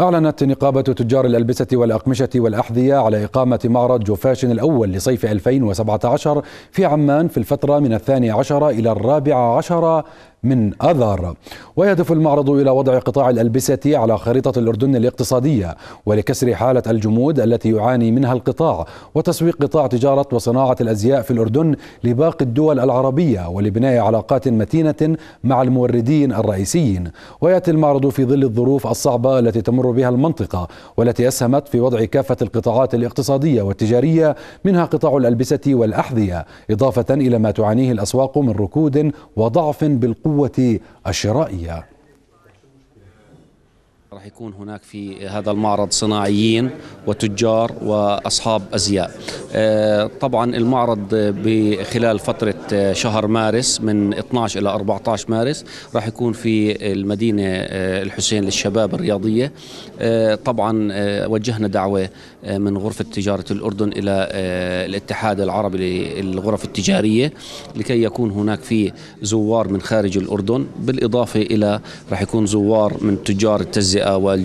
أعلنت نقابة تجار الألبسة والأقمشة والأحذية على إقامة معرض جوفاشن الأول لصيف 2017 في عمان في الفترة من الثاني عشر إلى الرابع عشر من أذار ويهدف المعرض إلى وضع قطاع الألبسة على خريطة الأردن الاقتصادية ولكسر حالة الجمود التي يعاني منها القطاع وتسويق قطاع تجارة وصناعة الأزياء في الأردن لباقي الدول العربية ولبناء علاقات متينة مع الموردين الرئيسيين ويأتي المعرض في ظل الظروف الصعبة التي تمر بها المنطقة والتي أسهمت في وضع كافة القطاعات الاقتصادية والتجارية منها قطاع الألبسة والأحذية إضافة إلى ما تعانيه الأسواق من ركود وضعف بالقوة القوة الشرائية راح يكون هناك في هذا المعرض صناعيين وتجار واصحاب ازياء آه، طبعا المعرض بخلال فترة آه، شهر مارس من 12 إلى 14 مارس راح يكون في المدينة آه، الحسين للشباب الرياضية طبعا وجهنا دعوة من غرفة تجارة الأردن إلى الاتحاد العربي للغرف التجارية لكي يكون هناك في زوار من خارج الأردن بالإضافة إلى راح يكون زوار من تجار التجزئة وال